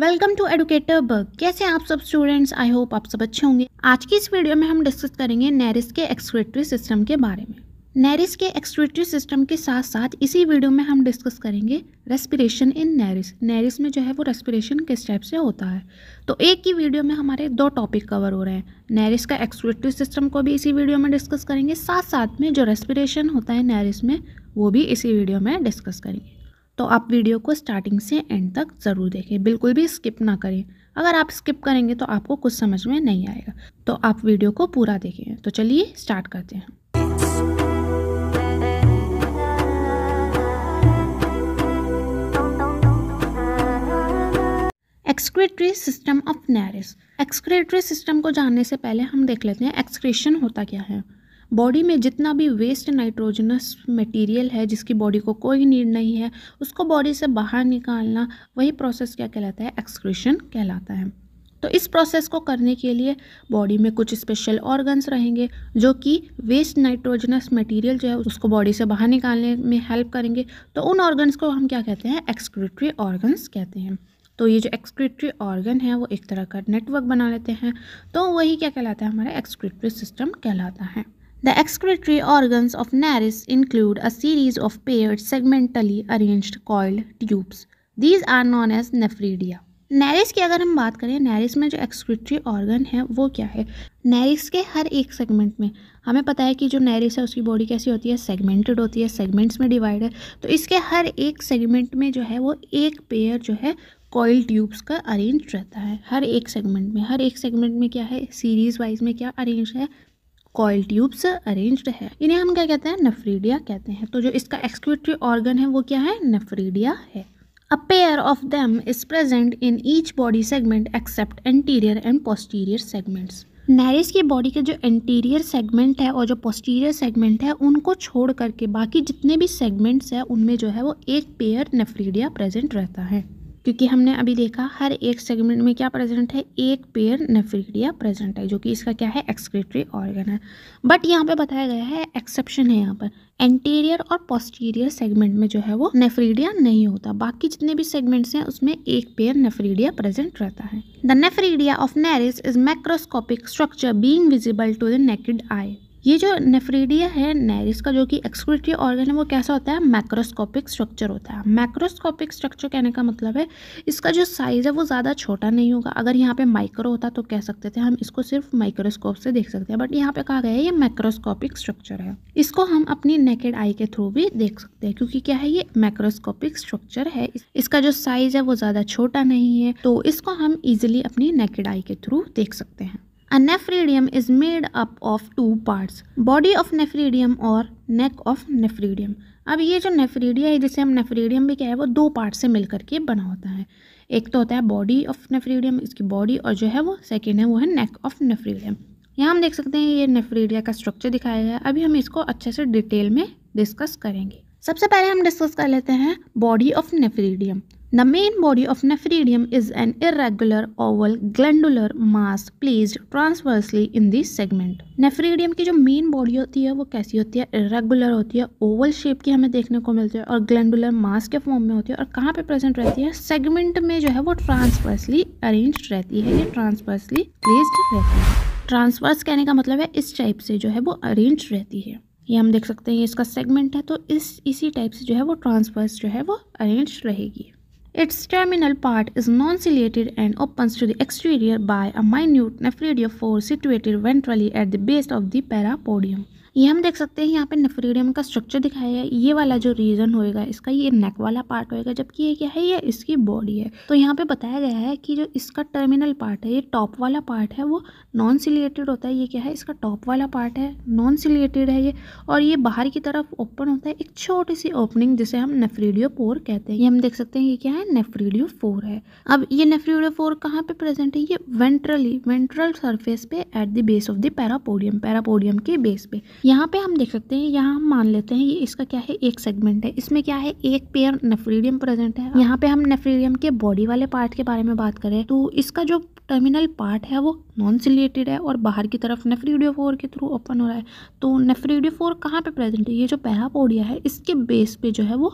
Welcome to educator बर्ग कैसे आप सब स्टूडेंट्स आई होप आप सब अच्छे होंगे आज की इस वीडियो में हम डिस्कस करेंगे नेरिस के एक्सक्रेटरी सिस्टम के बारे में नेरिस के एक्सक्रेटरी सिस्टम के साथ साथ इसी वीडियो में हम डिस्कस करेंगे रेस्पिरेशन इन नेरिस नेरिस में जो है वो रेस्पिरेशन किस टाइप से होता है तो एक ही वीडियो में हमारे दो टॉपिक कवर हो रहे हैं नेरिस का एक्सक्रेटरी सिस्टम को भी इसी वीडियो में डिस्कस करेंगे साथ साथ में जो रेस्पिरेशन होता है नेरिस में वो भी इसी वीडियो में डिस्कस करेंगे तो आप वीडियो को स्टार्टिंग से एंड तक ज़रूर देखें बिल्कुल भी स्किप ना करें अगर आप स्किप करेंगे तो आपको कुछ समझ में नहीं आएगा तो आप वीडियो को पूरा देखें तो चलिए स्टार्ट करते हैं excretory system of Nereis excretory system को जानने से पहले हम देख लेते हैं एक्सक्रेशन होता क्या है बॉडी में जितना भी वेस्ट नाइट्रोजनस मटेरियल है जिसकी बॉडी को कोई नीड नहीं है उसको बॉडी से बाहर निकालना वही प्रोसेस क्या कहलाता है एक्सक्रीशन कहलाता है तो इस प्रोसेस को करने के लिए बॉडी में कुछ स्पेशल ऑर्गन्स रहेंगे जो कि वेस्ट नाइट्रोजनस मटेरियल जो है उसको बॉडी से बाहर निकालने में हेल्प करेंगे तो उन ऑर्गन्स को हम क्या कहते हैं एक्सक्रीटरी ऑर्गन्स कहते हैं तो ये जो एक्सक्रीटरी ऑर्गन है वो एक तरह का नेटवर्क बना लेते हैं तो वही क्या कहलाता है हमारा एक्सक्रीटरी सिस्टम कहलाता है The excretory organs of nares include a series of paired segmentally arranged coiled tubes. These are known as nephridia. नैरिस की अगर हम बात करें नैरिस में जो एक्सक्रिटरी ऑर्गन है वो क्या है नैरिस के हर एक सेगमेंट में हमें पता है कि जो नैरिस है उसकी बॉडी कैसी होती है सेगमेंटेड होती है सेगमेंट्स में डिवाइड है तो इसके हर एक सेगमेंट में जो है वो एक पेयर जो है कॉयल ट्यूब्स का अरेंज रहता है हर एक सेगमेंट में हर एक सेगमेंट में क्या है सीरीज़ वाइज में क्या अरेंज है कॉयल ट्यूब्स अरेंज्ड है इन्हें हम क्या कहते हैं नेफ्रीडिया कहते हैं तो जो इसका एक्सक्यूटरी ऑर्गन है वो क्या है नेफ्रीडिया है a pair of them is present in each body segment except anterior and posterior segments Nereis की बॉडी के जो एंटीरियर सेगमेंट है और जो पोस्टीरियर सेगमेंट है उनको छोड़ करके बाकी जितने भी सेगमेंट्स हैं उनमें जो है वो एक पेयर नेफ्रीडिया प्रेजेंट रहता है क्योंकि हमने अभी देखा हर एक सेगमेंट में क्या प्रेजेंट है एक पेयर नेफ्रिक्रिया प्रेजेंट है जो कि इसका क्या है एक्सक्रेटरी ऑर्गन है बट यहाँ पे बताया गया है एक्सेप्शन है यहाँ पर एंटीरियर और पोस्टीरियर सेगमेंट में जो है वो नेफ्रीडिया नहीं होता बाकी जितने भी सेगमेंट्स हैं उसमें एक पेयर नेफ्रीडिया प्रेजेंट रहता है the nephridia of Nereis is macroscopic structure being visible to the naked eye ये जो नेफ्रीडिया है नैरिस का जो कि एक्सक्रिटरी ऑर्गन है वो कैसा होता है मैक्रोस्कोपिक स्ट्रक्चर होता है मैक्रोस्कोपिक स्ट्रक्चर कहने का मतलब है इसका जो साइज़ है वो ज़्यादा छोटा नहीं होगा अगर यहाँ पे माइक्रो होता तो कह सकते थे हम इसको सिर्फ माइक्रोस्कोप से देख सकते हैं बट यहाँ पे कहा गया है ये मैक्रोस्कोपिक स्ट्रक्चर है इसको हम अपनी नेकेड आई के थ्रू भी देख सकते हैं क्योंकि क्या है ये मैक्रोस्कोपिक स्ट्रक्चर है इसका जो साइज़ है वो ज़्यादा छोटा नहीं है तो इसको हम ईजिली अपनी नेकेड आई के थ्रू देख सकते हैं A nephridium is made up of two parts, body of nephridium और neck of nephridium. अब ये जो नेफ्रीडिया है जिसे हम नेफ्रीडियम भी क्या है वो दो पार्ट से मिल करके बना होता है एक तो होता है बॉडी ऑफ नेफ्रीडियम इसकी बॉडी और जो है वो सेकेंड है वो है नेक ऑफ नेफ्रीडियम यहाँ हम देख सकते हैं ये नेफ्रीडिया का स्ट्रक्चर दिखाया गया है अभी हम इसको अच्छे से डिटेल में डिस्कस करेंगे सबसे पहले हम डिस्कस कर लेते हैं body of nephridium The main body of nephridium is an irregular oval glandular mass placed transversely in this segment. Nephridium की जो मेन बॉडी होती है वो कैसी होती है इरेगुलर होती है ओवल शेप की हमें देखने को मिलती है और ग्लैंडुलर मास के फॉर्म में होती है और कहाँ पे प्रेजेंट रहती है सेगमेंट में जो है वो ट्रांसवर्सली अरेंज रहती है ये ट्रांसवर्सली प्लेस्ड रहती है ट्रांसवर्स कहने का मतलब है इस टाइप से जो है वो अरेंज रहती है ये हम देख सकते हैं ये इसका सेगमेंट है तो इस इसी टाइप से जो है वो ट्रांसवर्स जो है वो अरेंज रहेगी Its terminal part is non-ciliated and opens to the exterior by a minute nephridiophore situated ventrally at the base of the parapodium. ये हम देख सकते हैं यहाँ पे नेफ्रीडियम का स्ट्रक्चर दिखाया है ये वाला जो रीजन होएगा इसका ये नेक वाला पार्ट होएगा जबकि ये क्या है ये इसकी बॉडी है तो यहाँ पे बताया गया है कि जो इसका टर्मिनल पार्ट है ये टॉप वाला पार्ट है वो नॉन सिलेटेड होता है ये क्या है इसका टॉप वाला पार्ट है नॉन सिलेटेड है ये और ये बाहर की तरफ ओपन होता है एक छोटी सी ओपनिंग जिसे हम नेफ्रीडियो पोर कहते हैं ये हम देख सकते हैं ये क्या है नेफ्रीडियो फोर है अब ये नेफ्रीडियो फोर कहाँ पे प्रेजेंट है ये वेंट्रली वेंट्रल सरफेस पे at the base of the parapodium parapodium के बेस पे यहाँ पे हम देख सकते हैं यहाँ हम मान लेते हैं ये इसका क्या है एक सेगमेंट है इसमें क्या है एक पेयर नेफ्रीडियम प्रेजेंट है यहाँ पे हम नेफ्रीडियम के बॉडी वाले पार्ट के बारे में बात करें तो इसका जो टर्मिनल पार्ट है वो नॉन सिलेटेड है और बाहर की तरफ फोर के थ्रू ओपन हो रहा है तो फोर कहाँ पे प्रेजेंट है ये जो पैरापोडिया है इसके बेस पे जो है वो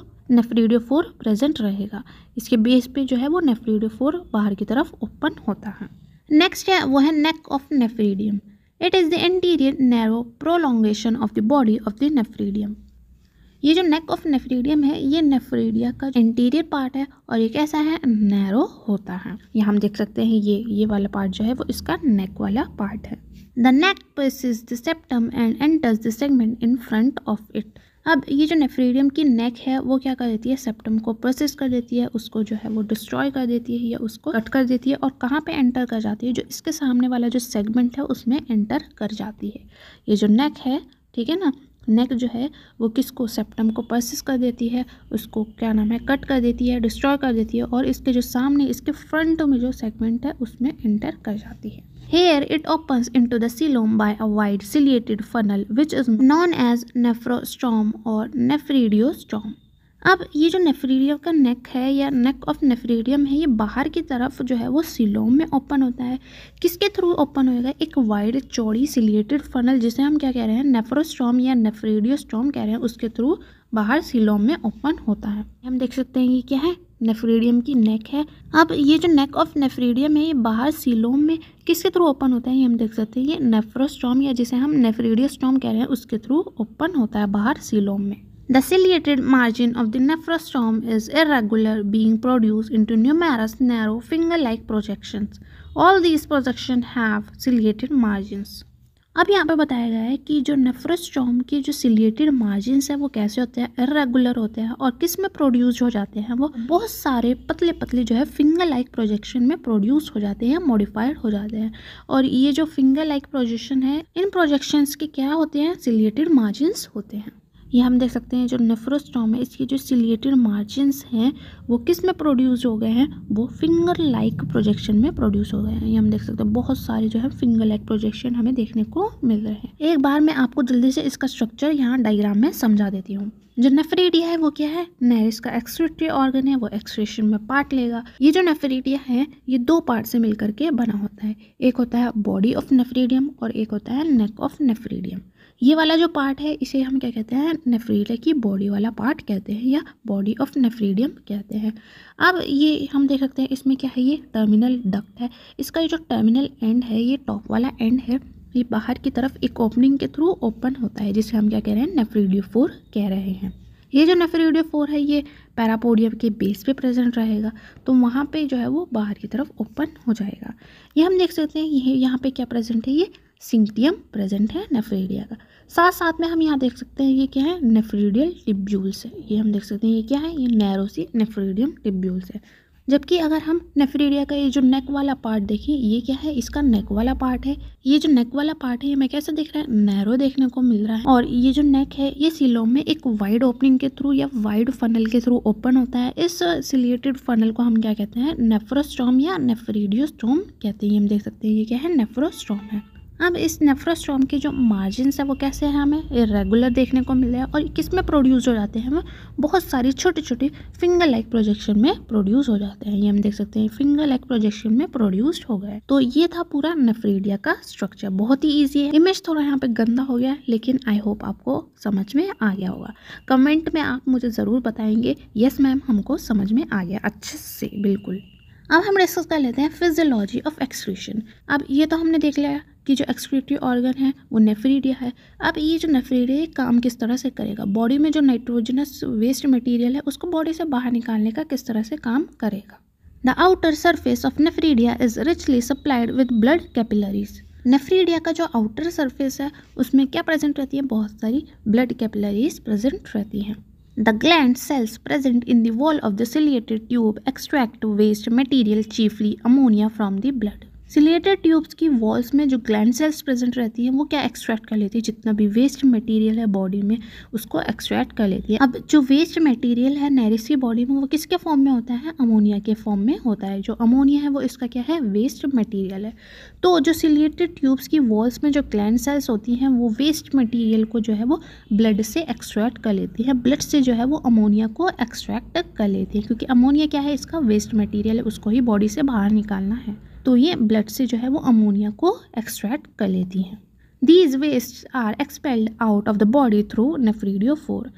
फोर प्रेजेंट रहेगा इसके बेस पे जो है वो फोर बाहर की तरफ ओपन होता है नेक्स्ट है वो है neck of nephridium it is the anterior narrow prolongation of the body of the nephridium ये जो नेक ऑफ नेफ्रीडियम है ये नेफ्रीडिया का इंटीरियर पार्ट है और ये कैसा है नैरो होता है ये हम देख सकते हैं ये ये वाला पार्ट जो है वो इसका नेक वाला पार्ट है the neck pierces the septum and enters the segment in front of it अब ये जो नेफ्रीडियम की नेक है वो क्या कर देती है सेप्टम को प्रोसेस कर देती है उसको जो है वो डिस्ट्रॉय कर देती है या उसको कट कर देती है और कहाँ पे एंटर कर जाती है जो इसके सामने वाला जो सेगमेंट है उसमें एंटर कर जाती है ये जो नेक है ठीक है ना नेक जो है वो किसको सेप्टम को प्रोसेस कर देती है उसको क्या नाम है कट कर देती है डिस्ट्रॉय कर देती है और इसके जो सामने इसके फ्रंट में जो सेगमेंट है उसमें एंटर कर जाती है Here it opens into the coelom by a wide ciliated funnel which is known as nephrostome or nephridiostome. अब ये जो नेफ्रीडियम का नेक है या नेक ऑफ नेफ्रीडियम है ये बाहर की तरफ जो है वो सिलोम में ओपन होता है किसके थ्रू ओपन होएगा एक वाइड चौड़ी सिलिएटेड फनल जिसे हम क्या कह रहे हैं नेफ्रोस्टोम या नेफ्रीडियोस्टोम कह रहे हैं उसके थ्रू बाहर सिलोम में ओपन होता है हम देख सकते हैं ये क्या है नेफ्रीडियम की नेक है अब ये जो नेक ऑफ नेफ्रीडियम है ये बाहर सीलोम में किसके थ्रू ओपन होता है ये हम देख सकते हैं ये नेफ्रोस्टोम या जिसे हम नेफ्रीडियोस्टोम कह रहे हैं उसके थ्रू ओपन होता है बाहर सीलोम में the ciliated margin of the nephrostome is irregular being produce into numerous narrow finger like projection all these projection have ciliated margins अब यहाँ पर बताया गया है कि जो नेफ्रोस्टोम के जो सिलिएटेड मार्जिन है वो कैसे होते हैं इरेगुलर होते हैं और किस में प्रोड्यूस हो जाते हैं वो बहुत सारे पतले पतले जो है फिंगर लाइक प्रोजेक्शन में प्रोड्यूस हो जाते हैं मॉडिफाइड हो जाते हैं और ये जो फिंगर लाइक प्रोजेक्शन है इन प्रोजेक्शन के क्या होते हैं सिलिएटेड मार्जिन होते हैं ये हम देख सकते हैं जो नेफ्रोस्टॉम है इसकी जो सिलियटेड मार्जिनस हैं वो किस में प्रोड्यूस हो गए हैं वो फिंगर लाइक प्रोजेक्शन में प्रोड्यूस हो गए हैं ये हम देख सकते हैं बहुत सारे जो है फिंगर लाइक प्रोजेक्शन हमें देखने को मिल रहे हैं एक बार मैं आपको जल्दी से इसका स्ट्रक्चर यहाँ डाइग्राम में समझा देती हूँ जो नेफ्रेडिया है वो क्या है नैरिस का एक्सक्रेटरी ऑर्गन है वो एक्सक्रेशन में पार्ट लेगा ये जो नेफ्रेडिया है ये दो पार्ट से मिलकर के बना होता है एक होता है बॉडी ऑफ नेफ्रेडियम और एक होता है नेक ऑफ नेफ्रेडियम ये वाला जो पार्ट है इसे हम क्या कहते हैं नेफ्रीडिया की बॉडी वाला पार्ट कहते हैं या बॉडी ऑफ नेफ्रीडियम कहते हैं अब ये हम देख सकते हैं इसमें क्या है ये टर्मिनल डक्ट है इसका ये जो टर्मिनल एंड है ये टॉप वाला एंड है ये बाहर की तरफ एक ओपनिंग के थ्रू ओपन होता है जिसे हम क्या कह रहे हैं फोर कह रहे हैं ये जो फोर है ये पैरापोडियम के बेस पे प्रेजेंट रहेगा तो वहाँ पे जो है वो बाहर की तरफ ओपन हो जाएगा ये हम देख सकते हैं ये यहाँ पे क्या प्रेजेंट है ये सिंगटियम प्रेजेंट है नेफ्रीडिया का साथ साथ में हम यहाँ देख सकते हैं ये क्या है नेफ्रीडियल टिब्यूल्स है ये हम देख सकते हैं ये क्या है ये नैरोसी नेफ्रीडियम टिब्यूल्स है जबकि अगर हम नेफ्रीडिया का ये जो नेक वाला पार्ट देखें ये क्या है इसका नेक वाला पार्ट है ये जो नेक वाला पार्ट है ये हमें कैसे दिख रहा है नैरो देखने को मिल रहा है और ये जो नेक है ये सिलोम में एक वाइड ओपनिंग के थ्रू या वाइड फनल के थ्रू ओपन होता है इस सिलेटेड फनल को हम क्या कहते हैं नेफ्रोस्टोम या नेफ्रीडियोस्टोम कहते हैं हम देख सकते हैं ये क्या है नेफ्रोस्टोम है अब इस नेफ्रोस्ट्रॉम के जो मार्जिन्स है वो कैसे हैं हमें रेगुलर देखने को मिले और किस में प्रोड्यूस हो जाते हैं हमें बहुत सारी छोटी छोटी फिंगर लाइक प्रोजेक्शन में प्रोड्यूस हो जाते हैं ये हम देख सकते हैं फिंगर लाइक प्रोजेक्शन में प्रोड्यूस हो गए तो ये था पूरा नेफ्रीडिया का स्ट्रक्चर बहुत ही ईजी है इमेज थोड़ा यहाँ पे गंदा हो गया लेकिन आई होप आपको समझ में आ गया होगा कमेंट में आप मुझे ज़रूर बताएंगे यस मैम हमको समझ में आ गया अच्छे से बिल्कुल अब हम डिस्कस कर लेते हैं फिजियोलॉजी ऑफ एक्सक्रीशन अब ये तो हमने देख लिया कि जो एक्सक्रिटिव ऑर्गन है वो नेफ्रीडिया है अब ये जो नेफ्रीडिया काम किस तरह से करेगा बॉडी में जो नाइट्रोजनस वेस्ट मटेरियल है उसको बॉडी से बाहर निकालने का किस तरह से काम करेगा the outer surface of nephridia is richly supplied with blood capillaries nephridia का जो आउटर सरफेस है उसमें क्या प्रेजेंट रहती है बहुत सारी ब्लड कैपिलरीज प्रेजेंट रहती हैं the gland cells present in दॉल of the the tube tube waste material chiefly ammonia ammonia, the blood ciliated tubes की वॉल्स में जो ग्लैंड सेल्स प्रेजेंट रहती हैं वो क्या एक्सट्रैक्ट कर लेती है जितना भी वेस्ट मटेरियल है बॉडी में उसको एक्सट्रैक्ट कर लेती है अब जो वेस्ट मटेरियल है नैरिस की बॉडी में वो किसके फॉर्म में होता है अमोनिया के फॉर्म में होता है जो अमोनिया है वो इसका क्या है वेस्ट मटीरियल है तो जो सिलेटेड ट्यूब्स की वॉल्स में जो ग्लैंड सेल्स होती हैं वो वेस्ट मटीरियल को जो है वो ब्लड से एक्सट्रैक्ट कर लेती है ब्लड से जो है वो अमोनिया को एक्सट्रैक्ट कर लेती है क्योंकि अमोनिया क्या है इसका वेस्ट मटीरियल है उसको ही बॉडी से बाहर निकालना है तो ये ब्लड से जो है वो अमोनिया को एक्सट्रैक्ट कर लेती हैं these waste are expelled out of the body through pore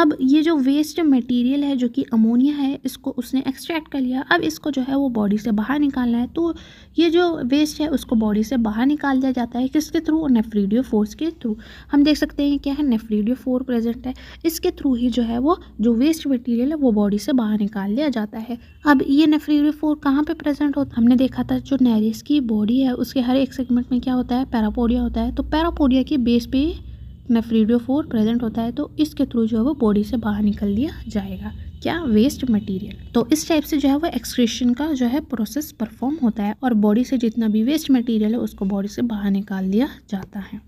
अब ये जो वेस्ट मटेरियल है जो कि अमोनिया है इसको उसने एक्सट्रैक्ट कर लिया अब इसको जो है वो बॉडी से बाहर निकालना है तो ये जो वेस्ट है उसको बॉडी से बाहर निकाल दिया जाता है किसके थ्रू नेफ्रीडियो फोर्स के थ्रू हम देख सकते हैं क्या है नेफ्रीडियो फोर प्रेजेंट है इसके थ्रू ही जो है वो जो वेस्ट मटीरियल है वो बॉडी से बाहर निकाल दिया जाता है अब ये नेफ्रीडियो फोर कहाँ पर प्रेजेंट होता हमने देखा था जो नैरिस की बॉडी है उसके हर एक सेगमेंट में क्या होता है पैरापोडिया होता है तो पैरापोडिया के बेस पे नेफ्रीडोफोर प्रेजेंट होता है तो इसके थ्रू जो है वो बॉडी से बाहर निकल दिया जाएगा क्या वेस्ट मटेरियल तो इस टाइप से जो है वो एक्सक्रेशन का जो है प्रोसेस परफॉर्म होता है और बॉडी से जितना भी वेस्ट मटेरियल है उसको बॉडी से बाहर निकाल दिया जाता है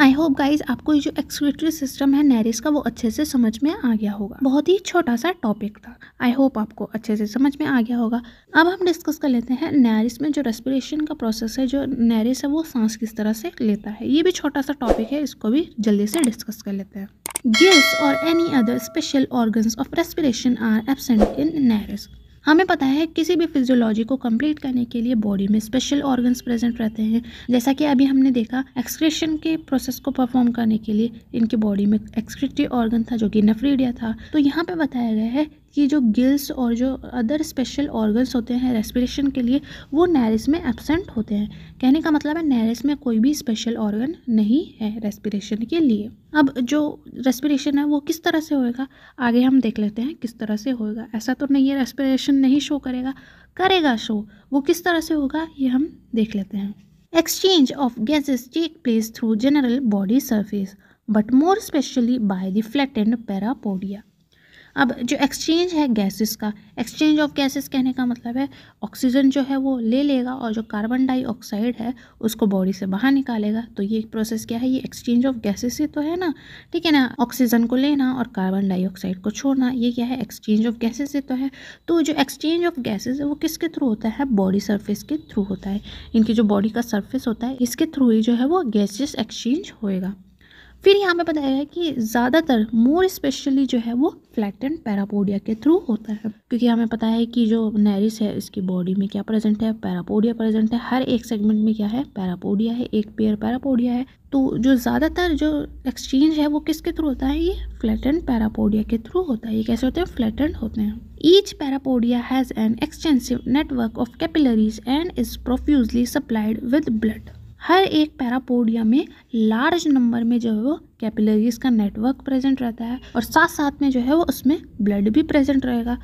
आई होप गाइज आपको ये जो एक्सक्रेटरी सिस्टम है नैरिस का वो अच्छे से समझ में आ गया होगा बहुत ही छोटा सा टॉपिक था आई होप आपको अच्छे से समझ में आ गया होगा अब हम डिस्कस कर लेते हैं नैरिस में जो रेस्पिरेशन का प्रोसेस है जो नैरिस है वो सांस किस तरह से लेता है ये भी छोटा सा टॉपिक है इसको भी जल्दी से डिस्कस कर लेते हैं गिल्स और any other special organ of respiration are absent in Nereis हमें पता है किसी भी फिजियोलॉजी को कंप्लीट करने के लिए बॉडी में स्पेशल ऑर्गन्स प्रेजेंट रहते हैं जैसा कि अभी हमने देखा एक्सक्रेशन के प्रोसेस को परफॉर्म करने के लिए इनके बॉडी में एक्सक्रेटिव ऑर्गन था जो कि नफरीडिया था तो यहाँ पे बताया गया है कि जो गिल्स और जो अदर स्पेशल ऑर्गन्स होते हैं रेस्पिरेशन के लिए वो नैरिस में एबसेंट होते हैं कहने का मतलब है नैरिस में कोई भी स्पेशल ऑर्गन नहीं है रेस्पिरेशन के लिए अब जो रेस्पिरेशन है वो किस तरह से होएगा आगे हम देख लेते हैं किस तरह से होएगा ऐसा तो नहीं है रेस्पिरेशन नहीं शो करेगा करेगा शो वो किस तरह से होगा ये हम देख लेते हैं exchange of gases take place through general body surface but more specially by the and parapodia अब जो एक्सचेंज है गैसेस का एक्सचेंज ऑफ गैसेस कहने का मतलब है ऑक्सीजन जो है वो ले लेगा और जो कार्बन डाइऑक्साइड है उसको बॉडी से बाहर निकालेगा तो ये प्रोसेस क्या है ये एक्सचेंज ऑफ गैसेस ही तो है ना ठीक है ना ऑक्सीजन को लेना और कार्बन डाइऑक्साइड को छोड़ना ये क्या है एक्सचेंज ऑफ गैसेज ही तो है तो जो एक्सचेंज ऑफ गैसेज है वो किसके थ्रू होता है बॉडी सर्फेस के थ्रू होता है इनकी जो बॉडी का सर्फेस होता है इसके थ्रू ही जो है वो गैसेस एक्सचेंज होएगा फिर यहाँ पे बताया है कि ज़्यादातर मोर स्पेशली जो है वो फ्लैटेंड पैरापोडिया के थ्रू होता है क्योंकि हमें पता है कि जो नैरिस है इसकी बॉडी में क्या प्रेजेंट है पैरापोडिया प्रेजेंट है हर एक सेगमेंट में क्या है पैरापोडिया है एक पेयर पैरापोडिया है तो जो ज़्यादातर जो एक्सचेंज है वो किसके थ्रू होता है ये फ्लैटेंड पैरापोडिया के थ्रू होता है ये कैसे होते हैं फ्लैटेंड होते हैं each parapodia has an extensive network of capillaries and is profusely supplied with blood हर एक पैरापोडिया में लार्ज नंबर में जो है वो कैपिलरीज का नेटवर्क प्रेजेंट रहता है और साथ साथ में जो है वो उसमें ब्लड भी प्रेजेंट रहेगा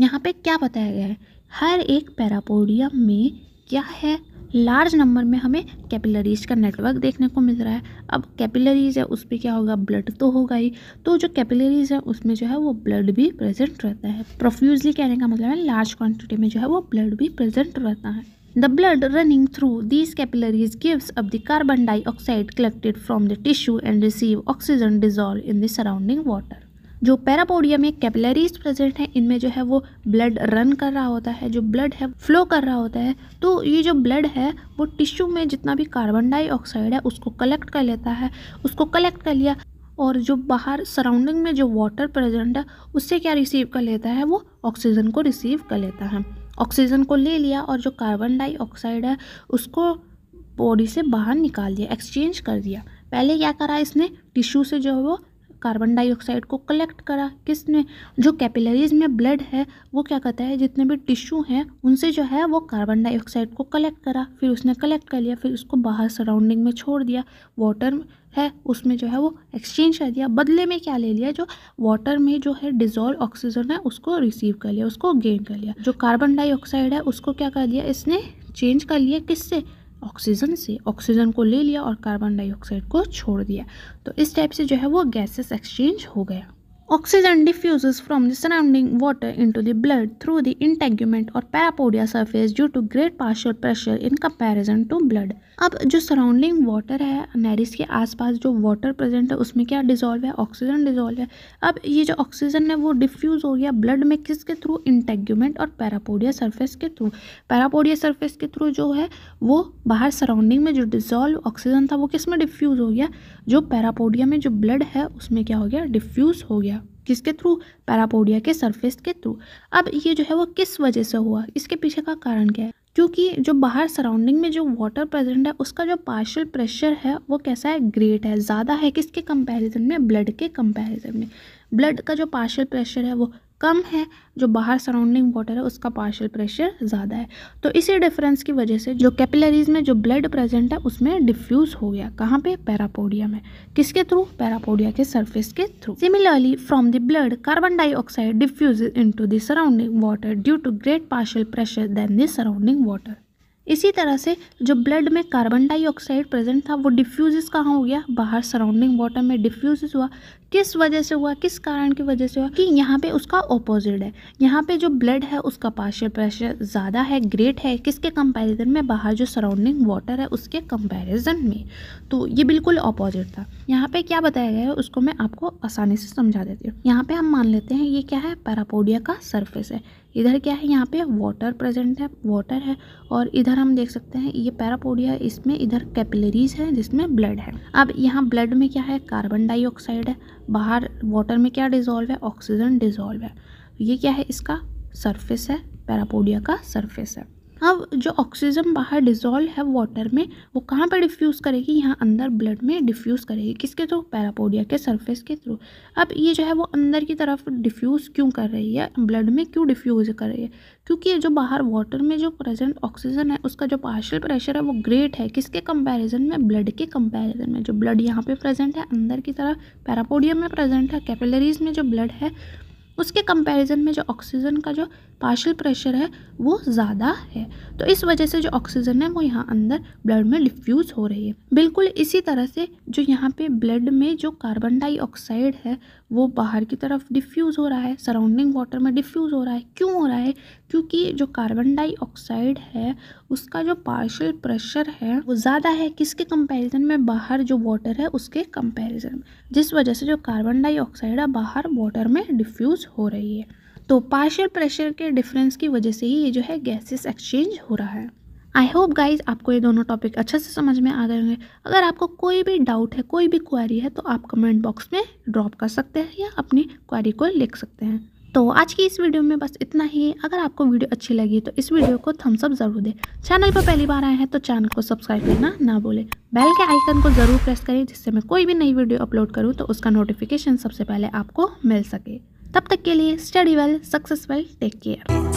यहाँ पे क्या बताया गया है हर एक पैरापोडिया में क्या है लार्ज नंबर में हमें कैपिलरीज का नेटवर्क देखने को मिल रहा है अब कैपिलरीज है उस पर क्या होगा ब्लड तो होगा ही तो जो कैपिलरीज है उसमें जो है वो ब्लड भी प्रेजेंट रहता है प्रोफ्यूजली कहने का मतलब है लार्ज क्वांटिटी में जो है वो ब्लड भी प्रेजेंट रहता है The blood running through these capillaries gives up the carbon dioxide collected from the tissue and receive oxygen dissolved in the surrounding water. जो पैरापोडिया में कैपिलरीज प्रेजेंट हैं इनमें जो है वो ब्लड रन कर रहा होता है जो ब्लड है फ्लो कर रहा होता है तो ये जो ब्लड है वो टिश्यू में जितना भी कार्बन डाइऑक्साइड है उसको कलेक्ट कर लेता है उसको कलेक्ट कर लिया और जो बाहर सराउंडिंग में जो वाटर प्रेजेंट है उससे क्या रिसीव कर लेता है वो ऑक्सीजन को रिसीव कर लेता है ऑक्सीजन को ले लिया और जो कार्बन डाइऑक्साइड है उसको बॉडी से बाहर निकाल दिया एक्सचेंज कर दिया पहले क्या करा इसने टिश्यू से जो है वो कार्बन डाइऑक्साइड को कलेक्ट करा किसने जो कैपिलरीज में ब्लड है वो क्या कहता है जितने भी टिश्यू हैं उनसे जो है वो कार्बन डाइऑक्साइड को कलेक्ट करा फिर उसने कलेक्ट कर लिया फिर उसको बाहर सराउंडिंग में छोड़ दिया वाटर है उसमें जो है वो एक्सचेंज कर दिया बदले में क्या ले लिया जो वाटर में जो है डिजोल्व ऑक्सीजन है उसको रिसीव कर लिया उसको गेन कर लिया जो कार्बन डाइऑक्साइड है उसको क्या कर लिया इसने चेंज कर लिया किससे ऑक्सीजन से ऑक्सीजन को ले लिया और कार्बन डाइऑक्साइड को छोड़ दिया तो इस टाइप से जो है वो गैसेस एक्सचेंज हो गया Oxygen diffuses from the surrounding water into the blood through the integument or parapodia surface due to great partial pressure in comparison to blood. अब जो surrounding water है नैरिस के आसपास जो water present है उसमें क्या dissolve है oxygen dissolve है अब ये जो oxygen है वो diffuse हो गया blood में किसके through integument और parapodia surface के through. Parapodia surface के through जो है वो बाहर surrounding में जो dissolve oxygen था वो किस में diffuse हो गया जो parapodia में जो blood है उसमें क्या हो गया diffuse हो गया किसके थ्रू पैरापोडिया के सरफेस के थ्रू अब ये जो है वो किस वजह से हुआ इसके पीछे का कारण क्या है क्योंकि जो बाहर सराउंडिंग में जो वाटर प्रेजेंट है उसका जो पार्शल प्रेशर है वो कैसा है ग्रेट है ज़्यादा है किसके कंपैरिजन में ब्लड के कंपैरिजन में ब्लड का जो पार्शल प्रेशर है वो कम है जो बाहर सराउंडिंग वाटर है उसका पार्शियल प्रेशर ज़्यादा है तो इसी डिफरेंस की वजह से जो कैपिलरीज में जो ब्लड प्रेजेंट है उसमें डिफ्यूज़ हो गया कहाँ पे पैरापोडिया में किसके थ्रू पैरापोडिया के सरफेस के थ्रू similarly from the blood carbon dioxide diffuse into the surrounding water due to great partial pressure then the surrounding water इसी तरह से जो ब्लड में कार्बन डाइऑक्साइड प्रेजेंट था वो डिफ्यूज़ कहाँ हो गया बाहर सराउंडिंग वाटर में डिफ्यूज़ हुआ किस वजह से हुआ किस कारण की वजह से हुआ कि यहाँ पे उसका ऑपोजिट है यहाँ पे जो ब्लड है उसका पार्शियल प्रेशर ज़्यादा है ग्रेट है किसके कंपैरिजन में बाहर जो सराउंडिंग वाटर है उसके कंपैरिजन में तो ये बिल्कुल ऑपोजिट था यहाँ पे क्या बताया गया है उसको मैं आपको आसानी से समझा देती हूँ यहाँ पे हम मान लेते हैं ये क्या है पैरापोडिया का सर्फेस है इधर क्या है यहाँ पे वाटर प्रेजेंट है वाटर है और इधर हम देख सकते हैं ये पैरापोडिया इसमें इधर कैपिलरीज है जिसमें ब्लड है अब यहाँ ब्लड में क्या है कार्बन डाइऑक्साइड है बाहर वाटर में क्या डिजोल्व है ऑक्सीजन डिजोल्व है ये क्या है इसका सरफेस है पैरापोडिया का सरफेस है अब हाँ, जो ऑक्सीजन बाहर डिजोल्व है वाटर में वो कहाँ पर डिफ्यूज़ करेगी यहाँ अंदर ब्लड में डिफ्यूज़ करेगी किसके थ्रू पैरापोडिया के सरफेस के थ्रू अब ये जो है वो अंदर की तरफ डिफ्यूज़ क्यों कर रही है ब्लड में क्यों डिफ्यूज़ कर रही है क्योंकि ये जो बाहर वाटर में जो प्रेजेंट ऑक्सीजन है उसका जो पार्शल प्रेशर है वो ग्रेट है किसके कंपेरिजन में ब्लड के कंपेरिजन में जो ब्लड यहाँ पर प्रेजेंट है अंदर की तरफ पैरापोडियम में प्रेजेंट है कैपिलरीज में जो ब्लड है उसके कंपैरिजन में जो ऑक्सीजन का जो पार्शल प्रेशर है वो ज़्यादा है तो इस वजह से जो ऑक्सीजन है वो यहाँ अंदर ब्लड में डिफ्यूज़ हो रही है बिल्कुल इसी तरह से जो यहाँ पे ब्लड में जो कार्बन डाइऑक्साइड है वो बाहर की तरफ डिफ्यूज़ हो रहा है सराउंडिंग वाटर में डिफ्यूज़ हो रहा है क्यों हो रहा है क्योंकि जो कार्बन डाइऑक्साइड है उसका जो पार्शल प्रेशर है वो ज़्यादा है किसके कंपेरिजन में बाहर जो वाटर है उसके कंपेरिजन में जिस वजह से जो कार्बन डाइऑक्साइड है बाहर वाटर में डिफ्यूज़ हो रही है तो पार्शियल प्रेशर के डिफरेंस की वजह से ही ये जो है गैसेस एक्सचेंज हो रहा है आई होप गाइज आपको ये दोनों टॉपिक अच्छे से समझ में आ गए होंगे अगर आपको कोई भी डाउट है कोई भी क्वारी है तो आप कमेंट बॉक्स में ड्रॉप कर सकते हैं या अपनी क्वारी को लिख सकते हैं तो आज की इस वीडियो में बस इतना ही अगर आपको वीडियो अच्छी लगी तो इस वीडियो को थम्स अप ज़रूर दें चैनल पर पहली बार आए हैं तो चैनल को सब्सक्राइब करना ना भूलें बेल के आइकन को ज़रूर प्रेस करें जिससे मैं कोई भी नई वीडियो अपलोड करूँ तो उसका नोटिफिकेशन सबसे पहले आपको मिल सके तब तक के लिए study well success take care